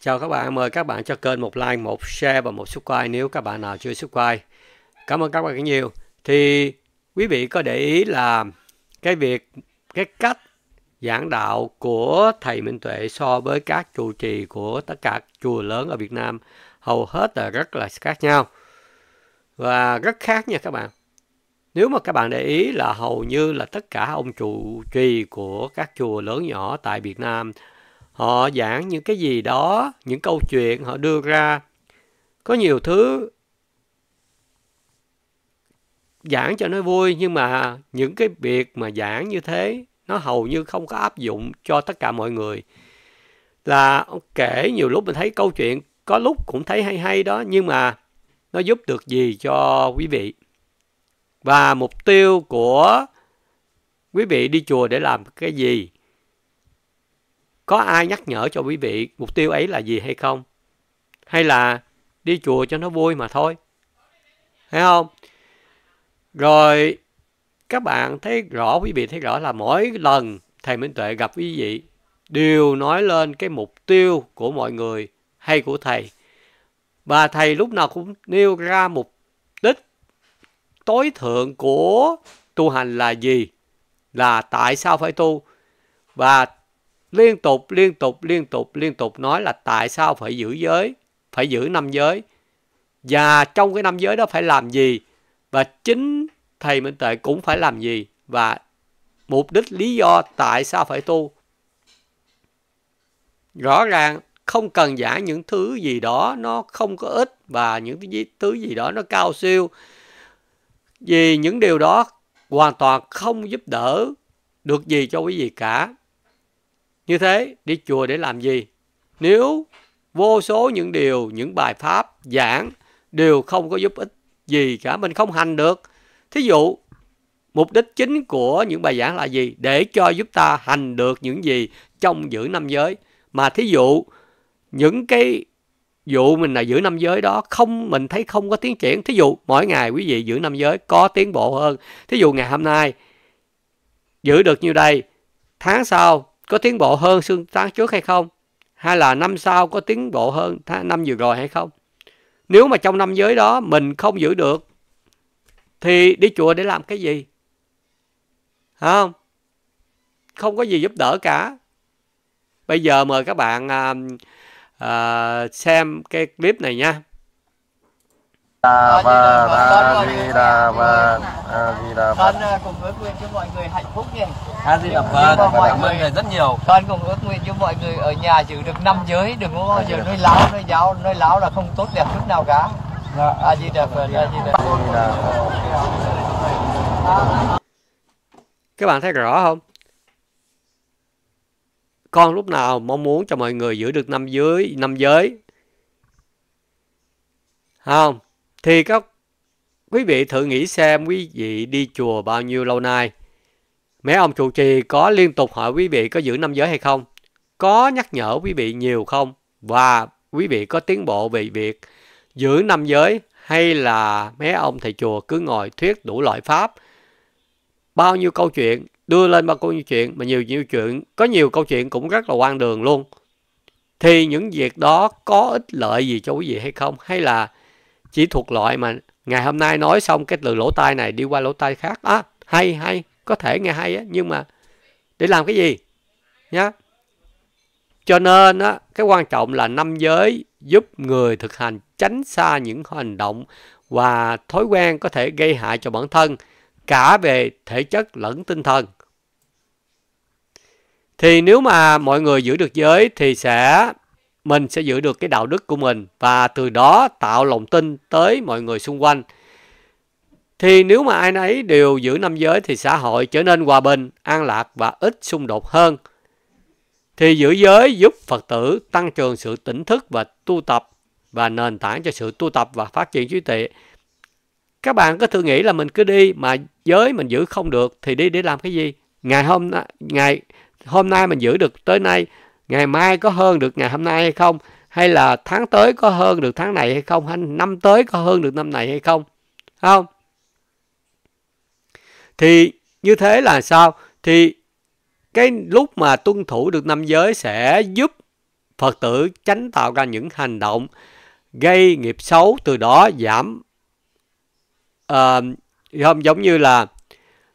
Chào các bạn, mời các bạn cho kênh một like, một share và một subscribe nếu các bạn nào chưa subscribe. Cảm ơn các bạn rất nhiều. Thì quý vị có để ý là cái việc, cái cách giảng đạo của thầy Minh Tuệ so với các trụ trì của tất cả chùa lớn ở Việt Nam hầu hết là rất là khác nhau. Và rất khác nha các bạn. Nếu mà các bạn để ý là hầu như là tất cả ông trụ trì của các chùa lớn nhỏ tại Việt Nam họ giảng những cái gì đó những câu chuyện họ đưa ra có nhiều thứ giảng cho nó vui nhưng mà những cái việc mà giảng như thế nó hầu như không có áp dụng cho tất cả mọi người là kể nhiều lúc mình thấy câu chuyện có lúc cũng thấy hay hay đó nhưng mà nó giúp được gì cho quý vị và mục tiêu của quý vị đi chùa để làm cái gì có ai nhắc nhở cho quý vị mục tiêu ấy là gì hay không hay là đi chùa cho nó vui mà thôi thấy không rồi các bạn thấy rõ quý vị thấy rõ là mỗi lần thầy minh tuệ gặp quý vị đều nói lên cái mục tiêu của mọi người hay của thầy và thầy lúc nào cũng nêu ra mục đích tối thượng của tu hành là gì là tại sao phải tu và liên tục liên tục liên tục liên tục nói là tại sao phải giữ giới phải giữ năm giới và trong cái năm giới đó phải làm gì và chính thầy minh tệ cũng phải làm gì và mục đích lý do tại sao phải tu rõ ràng không cần giảng những thứ gì đó nó không có ích và những thứ gì đó nó cao siêu vì những điều đó hoàn toàn không giúp đỡ được gì cho quý vị cả như thế, đi chùa để làm gì? Nếu vô số những điều, những bài pháp giảng đều không có giúp ích gì cả, mình không hành được. Thí dụ, mục đích chính của những bài giảng là gì? Để cho giúp ta hành được những gì trong giữ năm giới. Mà thí dụ, những cái dụ mình là giữ năm giới đó không mình thấy không có tiến triển thí dụ mỗi ngày quý vị giữ năm giới có tiến bộ hơn thí dụ ngày hôm nay giữ được như đây tháng sau có tiến bộ hơn xương tháng trước hay không hay là năm sau có tiến bộ hơn năm vừa rồi hay không nếu mà trong năm giới đó mình không giữ được thì đi chùa để làm cái gì Hả không không có gì giúp đỡ cả bây giờ mời các bạn à, à, xem cái clip này nha Đà và A Di Đà và A Di Đà Phật. Con ờ, cùng ước nguyện cho mọi người hạnh phúc nhỉ. A Di Đà Phật. Cảm ơn người rất nhiều. Con cùng ước nguyện cho mọi người ở nhà giữ được năm giới, đừng có bao giờ nói láo, nói giáo, nói láo là không tốt đẹp chút nào cả. Dạ. A Di Đà Phật. A Di Đà Phật. Các bạn thấy rõ không? Con lúc nào mong muốn cho mọi người giữ được năm giới, năm giới. Không? Thì các quý vị thử nghĩ xem quý vị đi chùa bao nhiêu lâu nay. Mấy ông trụ trì có liên tục hỏi quý vị có giữ năm giới hay không? Có nhắc nhở quý vị nhiều không? Và quý vị có tiến bộ về việc giữ năm giới hay là mấy ông thầy chùa cứ ngồi thuyết đủ loại pháp. Bao nhiêu câu chuyện, đưa lên bao nhiêu chuyện, mà nhiều nhiều chuyện, có nhiều câu chuyện cũng rất là quan đường luôn. Thì những việc đó có ích lợi gì cho quý vị hay không? Hay là chỉ thuộc loại mà ngày hôm nay nói xong cái từ lỗ tai này đi qua lỗ tai khác á à, hay hay có thể nghe hay á nhưng mà để làm cái gì nhá cho nên á cái quan trọng là năm giới giúp người thực hành tránh xa những hành động và thói quen có thể gây hại cho bản thân cả về thể chất lẫn tinh thần thì nếu mà mọi người giữ được giới thì sẽ mình sẽ giữ được cái đạo đức của mình và từ đó tạo lòng tin tới mọi người xung quanh. Thì nếu mà ai nấy đều giữ năm giới thì xã hội trở nên hòa bình, an lạc và ít xung đột hơn. Thì giữ giới giúp Phật tử tăng cường sự tỉnh thức và tu tập và nền tảng cho sự tu tập và phát triển trí tuệ. Các bạn có thử nghĩ là mình cứ đi mà giới mình giữ không được thì đi để làm cái gì? Ngày hôm ngày hôm nay mình giữ được tới nay ngày mai có hơn được ngày hôm nay hay không hay là tháng tới có hơn được tháng này hay không hay năm tới có hơn được năm này hay không không thì như thế là sao thì cái lúc mà tuân thủ được năm giới sẽ giúp phật tử tránh tạo ra những hành động gây nghiệp xấu từ đó giảm uh, không giống như là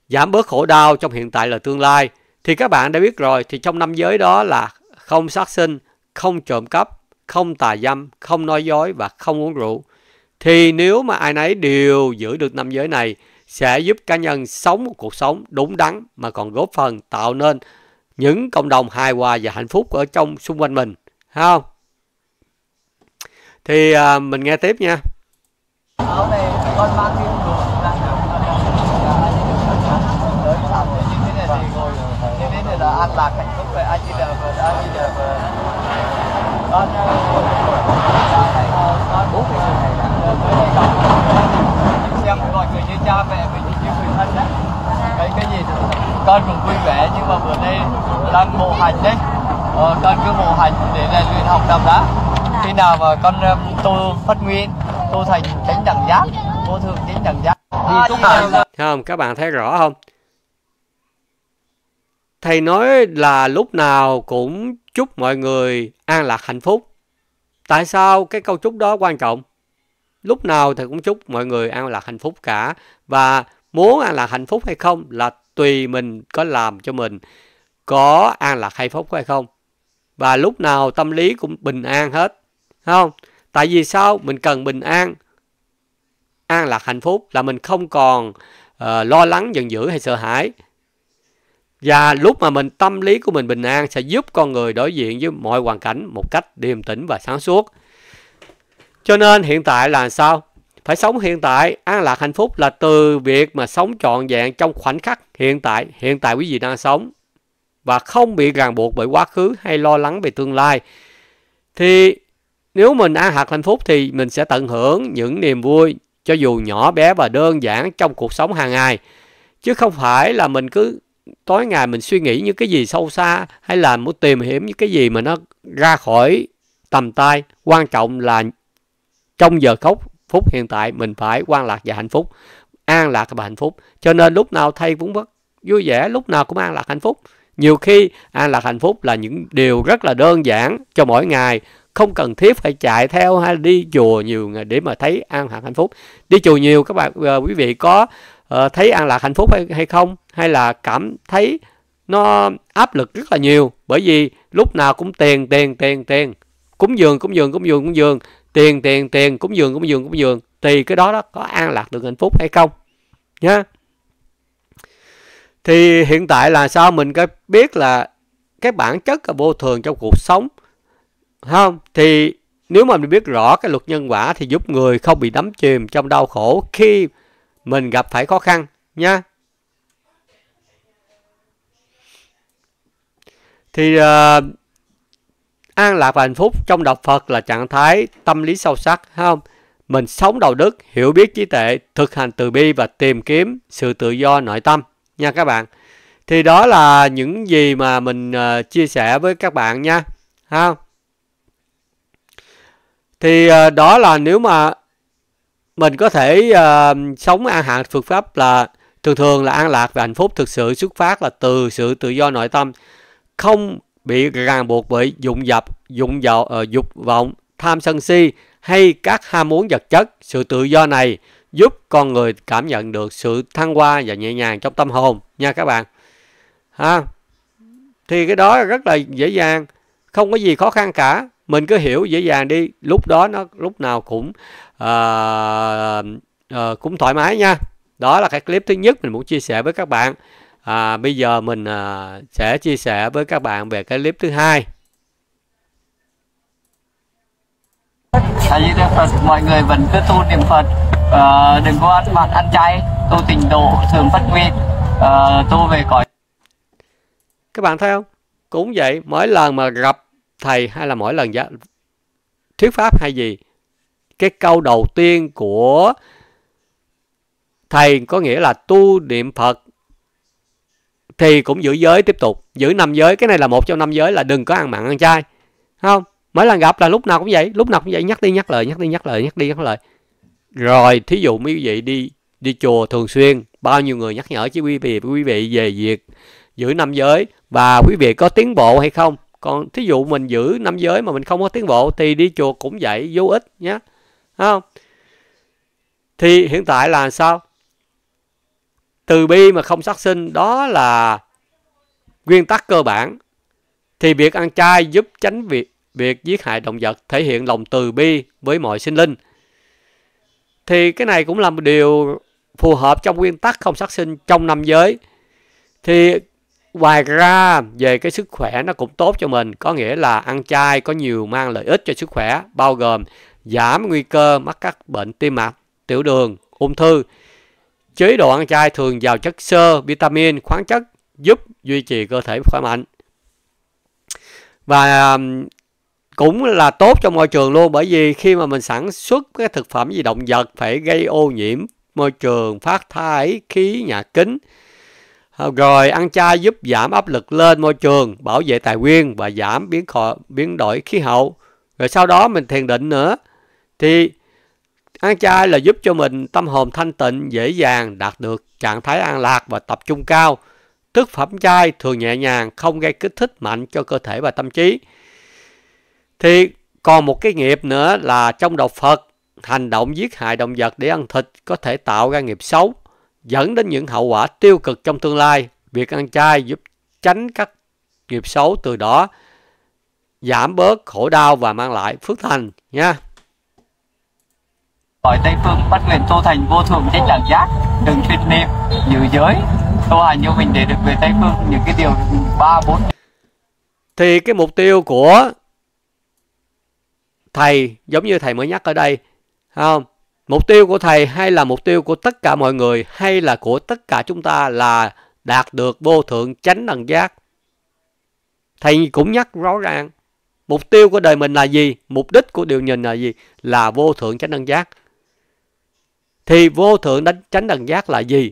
giảm bớt khổ đau trong hiện tại là tương lai thì các bạn đã biết rồi thì trong năm giới đó là không sát sinh, không trộm cắp, không tà dâm, không nói dối và không uống rượu. Thì nếu mà ai nấy đều giữ được năm giới này sẽ giúp cá nhân sống một cuộc sống đúng đắn mà còn góp phần tạo nên những cộng đồng hài hòa và hạnh phúc ở trong xung quanh mình. Thấy không? Thì à, mình nghe tiếp nha. Ở này, con Aji Dapat, Aji Dapat. Con bố mẹ này là tới đây đọc xem mọi người như cha mẹ mình như người thân đấy cái cái gì con cũng vui vẻ nhưng mà bữa nay đang bộ hành đấy ờ, con cứ bộ hành để rèn luyện học tập đã khi nào mà con tu phát nguyên tu thành chánh đẳng giác vô thường chánh đẳng giác thấy không các bạn thấy rõ không Thầy nói là lúc nào cũng chúc mọi người an lạc hạnh phúc. Tại sao cái câu chúc đó quan trọng? Lúc nào thầy cũng chúc mọi người an lạc hạnh phúc cả. Và muốn an lạc hạnh phúc hay không là tùy mình có làm cho mình có an lạc hạnh phúc hay không. Và lúc nào tâm lý cũng bình an hết. Không? Tại vì sao mình cần bình an, an lạc hạnh phúc là mình không còn uh, lo lắng, giận dữ hay sợ hãi và lúc mà mình tâm lý của mình bình an sẽ giúp con người đối diện với mọi hoàn cảnh một cách điềm tĩnh và sáng suốt. Cho nên hiện tại là sao? Phải sống hiện tại, an lạc hạnh phúc là từ việc mà sống trọn vẹn trong khoảnh khắc hiện tại, hiện tại quý vị đang sống và không bị ràng buộc bởi quá khứ hay lo lắng về tương lai. Thì nếu mình an lạc hạnh phúc thì mình sẽ tận hưởng những niềm vui cho dù nhỏ bé và đơn giản trong cuộc sống hàng ngày chứ không phải là mình cứ tối ngày mình suy nghĩ những cái gì sâu xa hay là muốn tìm hiểu những cái gì mà nó ra khỏi tầm tay quan trọng là trong giờ khóc phút hiện tại mình phải quan lạc và hạnh phúc an lạc và hạnh phúc cho nên lúc nào thay vốn vất vui vẻ lúc nào cũng an lạc hạnh phúc nhiều khi an lạc hạnh phúc là những điều rất là đơn giản cho mỗi ngày không cần thiết phải chạy theo hay đi chùa nhiều để mà thấy an lạc hạnh phúc đi chùa nhiều các bạn ờ, quý vị có Ờ, thấy an lạc hạnh phúc hay, hay không hay là cảm thấy nó áp lực rất là nhiều bởi vì lúc nào cũng tiền tiền tiền tiền cúng dường cúng dường cúng dường cúng dường tiền tiền tiền cúng dường cúng dường cúng dường thì cái đó đó có an lạc được hạnh phúc hay không nhá thì hiện tại là sao mình có biết là cái bản chất là vô thường trong cuộc sống không thì nếu mà mình biết rõ cái luật nhân quả thì giúp người không bị đắm chìm trong đau khổ khi mình gặp phải khó khăn nha thì uh, an lạc và hạnh phúc trong đạo phật là trạng thái tâm lý sâu sắc không mình sống đạo đức hiểu biết trí tuệ thực hành từ bi và tìm kiếm sự tự do nội tâm nha các bạn thì đó là những gì mà mình uh, chia sẻ với các bạn nha ha thì uh, đó là nếu mà mình có thể uh, sống an hạnh Phật pháp là thường thường là an lạc và hạnh phúc thực sự xuất phát là từ sự tự do nội tâm không bị ràng buộc bởi dụng dập dụng vào uh, ờ, dục vọng tham sân si hay các ham muốn vật chất sự tự do này giúp con người cảm nhận được sự thăng hoa và nhẹ nhàng trong tâm hồn nha các bạn ha thì cái đó rất là dễ dàng không có gì khó khăn cả mình cứ hiểu dễ dàng đi lúc đó nó lúc nào cũng uh, uh, cũng thoải mái nha đó là cái clip thứ nhất mình muốn chia sẻ với các bạn à, bây giờ mình à, sẽ chia sẻ với các bạn về cái clip thứ hai tại phật mọi người vẫn cứ tu niệm phật à, đừng có ăn mặn ăn chay tu tình độ thường phát nguyện à, tu về cõi các bạn thấy không cũng vậy mỗi lần mà gặp thầy hay là mỗi lần dạ, thuyết pháp hay gì cái câu đầu tiên của thầy có nghĩa là tu niệm Phật thì cũng giữ giới tiếp tục giữ năm giới cái này là một trong năm giới là đừng có ăn mặn ăn chay không mới lần gặp là lúc nào cũng vậy lúc nào cũng vậy nhắc đi nhắc lời nhắc đi nhắc lời nhắc đi nhắc lời rồi thí dụ mấy quý vị đi đi chùa thường xuyên bao nhiêu người nhắc nhở chứ quý vị quý vị về việc giữ năm giới và quý vị có tiến bộ hay không còn thí dụ mình giữ năm giới mà mình không có tiến bộ thì đi chùa cũng vậy vô ích nhé không? Thì hiện tại là sao? Từ bi mà không sát sinh đó là nguyên tắc cơ bản. Thì việc ăn chay giúp tránh việc việc giết hại động vật thể hiện lòng từ bi với mọi sinh linh. Thì cái này cũng là một điều phù hợp trong nguyên tắc không sát sinh trong năm giới. Thì ngoài ra về cái sức khỏe nó cũng tốt cho mình, có nghĩa là ăn chay có nhiều mang lợi ích cho sức khỏe, bao gồm giảm nguy cơ mắc các bệnh tim mạch, tiểu đường, ung thư. Chế độ ăn chay thường giàu chất xơ, vitamin, khoáng chất giúp duy trì cơ thể khỏe mạnh. Và cũng là tốt cho môi trường luôn bởi vì khi mà mình sản xuất cái thực phẩm gì động vật phải gây ô nhiễm môi trường, phát thải khí nhà kính. Ờ, rồi ăn chay giúp giảm áp lực lên môi trường, bảo vệ tài nguyên và giảm biến, khỏi, biến đổi khí hậu. Rồi sau đó mình thiền định nữa thì ăn chay là giúp cho mình tâm hồn thanh tịnh dễ dàng đạt được trạng thái an lạc và tập trung cao thức phẩm chay thường nhẹ nhàng không gây kích thích mạnh cho cơ thể và tâm trí thì còn một cái nghiệp nữa là trong đạo Phật hành động giết hại động vật để ăn thịt có thể tạo ra nghiệp xấu dẫn đến những hậu quả tiêu cực trong tương lai việc ăn chay giúp tránh các nghiệp xấu từ đó giảm bớt khổ đau và mang lại phước thành nha Hỏi Tây Phương bắt nguyện tu thành vô thượng chánh đẳng giác, đừng chuyên niệm, giữ giới, tu hành như mình để được về Tây Phương những cái điều ba bốn Thì cái mục tiêu của thầy giống như thầy mới nhắc ở đây, không? Mục tiêu của thầy hay là mục tiêu của tất cả mọi người hay là của tất cả chúng ta là đạt được vô thượng chánh đẳng giác. Thầy cũng nhắc rõ ràng, mục tiêu của đời mình là gì, mục đích của điều nhìn là gì, là vô thượng chánh đẳng giác. Thì vô thượng đánh chánh đẳng giác là gì?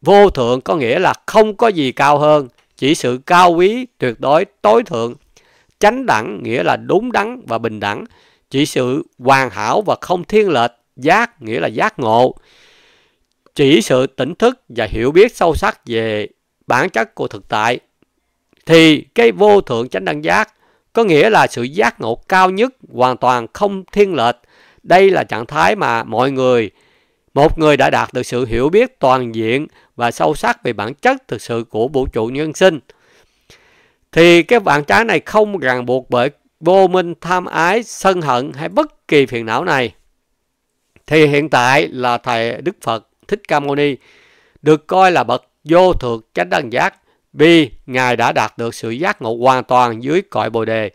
Vô thượng có nghĩa là không có gì cao hơn, chỉ sự cao quý tuyệt đối tối thượng. Chánh đẳng nghĩa là đúng đắn và bình đẳng, chỉ sự hoàn hảo và không thiên lệch, giác nghĩa là giác ngộ. Chỉ sự tỉnh thức và hiểu biết sâu sắc về bản chất của thực tại. Thì cái vô thượng chánh đẳng giác có nghĩa là sự giác ngộ cao nhất hoàn toàn không thiên lệch, đây là trạng thái mà mọi người, một người đã đạt được sự hiểu biết toàn diện và sâu sắc về bản chất thực sự của vũ trụ nhân sinh. Thì cái bản trái này không ràng buộc bởi vô minh, tham ái, sân hận hay bất kỳ phiền não này. Thì hiện tại là Thầy Đức Phật Thích Ca Mâu Ni được coi là bậc vô thượng chánh đẳng giác vì Ngài đã đạt được sự giác ngộ hoàn toàn dưới cõi Bồ Đề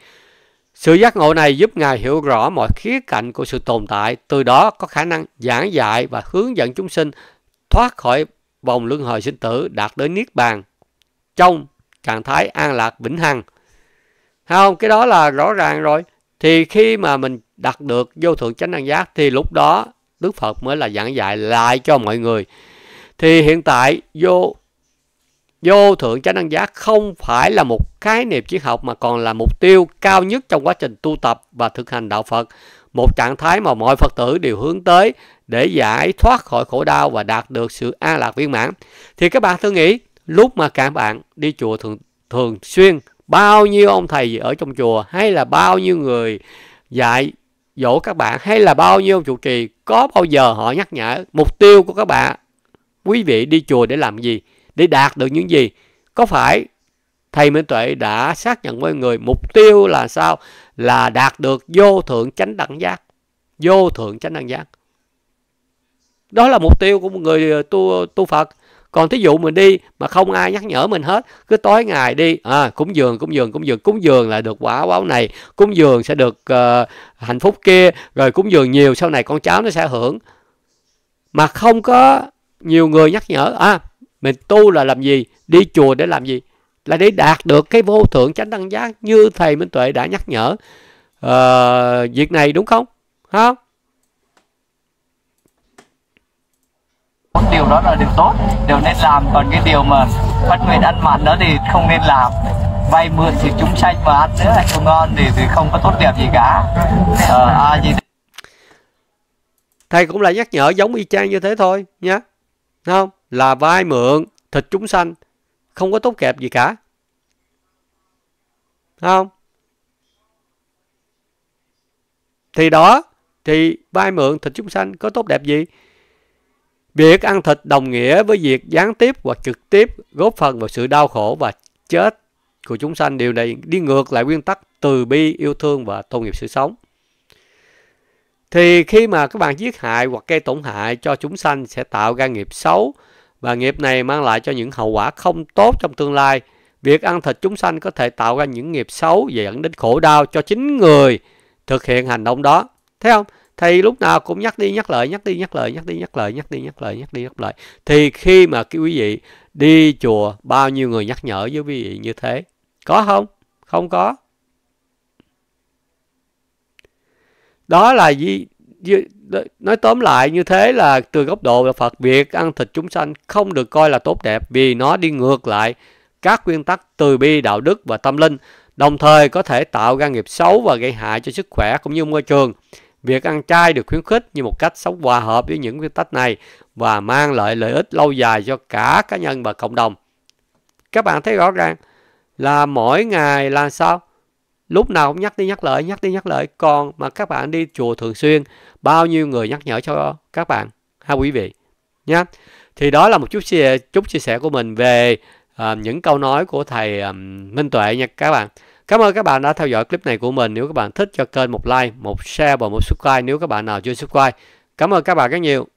sự giác ngộ này giúp Ngài hiểu rõ mọi khía cạnh của sự tồn tại, từ đó có khả năng giảng dạy và hướng dẫn chúng sinh thoát khỏi vòng luân hồi sinh tử đạt đến Niết Bàn trong trạng thái an lạc vĩnh hằng. Không, cái đó là rõ ràng rồi. Thì khi mà mình đạt được vô thượng chánh năng giác thì lúc đó Đức Phật mới là giảng dạy lại cho mọi người. Thì hiện tại vô vô thượng chánh đăng giác không phải là một khái niệm triết học mà còn là mục tiêu cao nhất trong quá trình tu tập và thực hành đạo Phật, một trạng thái mà mọi Phật tử đều hướng tới để giải thoát khỏi khổ đau và đạt được sự an lạc viên mãn. Thì các bạn thử nghĩ, lúc mà các bạn đi chùa thường thường xuyên, bao nhiêu ông thầy ở trong chùa hay là bao nhiêu người dạy dỗ các bạn hay là bao nhiêu ông trụ trì có bao giờ họ nhắc nhở mục tiêu của các bạn quý vị đi chùa để làm gì? để đạt được những gì có phải thầy minh tuệ đã xác nhận với người mục tiêu là sao là đạt được vô thượng chánh đẳng giác vô thượng chánh đẳng giác đó là mục tiêu của một người ờ, tu tu phật còn thí dụ mình đi mà không ai nhắc nhở mình hết cứ tối ngày đi à, cúng dường cúng dường cúng dường cúng dường là được quả báo này cúng dường sẽ được uh, hạnh phúc kia rồi cúng dường nhiều sau này con cháu nó sẽ hưởng mà không có nhiều người nhắc nhở à mình tu là làm gì đi chùa để làm gì là để đạt được cái vô thượng chánh đẳng giác như thầy minh tuệ đã nhắc nhở à, việc này đúng không không điều đó là điều tốt đều nên làm còn cái điều mà bất nguyện ăn mặn đó thì không nên làm vay mượn thì chúng sanh mà ăn nữa là không ngon thì, thì không có tốt đẹp gì cả à, ờ, gì thầy cũng là nhắc nhở giống y chang như thế thôi nhé không là vai mượn thịt chúng sanh không có tốt đẹp gì cả không thì đó thì vai mượn thịt chúng sanh có tốt đẹp gì việc ăn thịt đồng nghĩa với việc gián tiếp hoặc trực tiếp góp phần vào sự đau khổ và chết của chúng sanh điều này đi ngược lại nguyên tắc từ bi yêu thương và tôn nghiệp sự sống thì khi mà các bạn giết hại hoặc gây tổn hại cho chúng sanh sẽ tạo ra nghiệp xấu và nghiệp này mang lại cho những hậu quả không tốt trong tương lai. Việc ăn thịt chúng sanh có thể tạo ra những nghiệp xấu và dẫn đến khổ đau cho chính người thực hiện hành động đó. Thấy không? Thầy lúc nào cũng nhắc đi nhắc lại, nhắc đi nhắc lại, nhắc đi nhắc lại, nhắc đi nhắc lại, nhắc đi nhắc lại. Thì khi mà quý vị đi chùa, bao nhiêu người nhắc nhở với quý vị như thế? Có không? Không có. Đó là gì? nói tóm lại như thế là từ góc độ là Phật việc ăn thịt chúng sanh không được coi là tốt đẹp vì nó đi ngược lại các nguyên tắc từ bi đạo đức và tâm linh đồng thời có thể tạo ra nghiệp xấu và gây hại cho sức khỏe cũng như môi trường việc ăn chay được khuyến khích như một cách sống hòa hợp với những nguyên tắc này và mang lại lợi ích lâu dài cho cả cá nhân và cộng đồng các bạn thấy rõ ràng là mỗi ngày là sao lúc nào cũng nhắc đi nhắc lại nhắc đi nhắc lại còn mà các bạn đi chùa thường xuyên bao nhiêu người nhắc nhở cho các bạn ha quý vị nhé thì đó là một chút chia, chút chia sẻ của mình về uh, những câu nói của thầy um, Minh Tuệ nha các bạn Cảm ơn các bạn đã theo dõi clip này của mình. Nếu các bạn thích cho kênh một like, một share và một subscribe nếu các bạn nào chưa subscribe. Cảm ơn các bạn rất nhiều.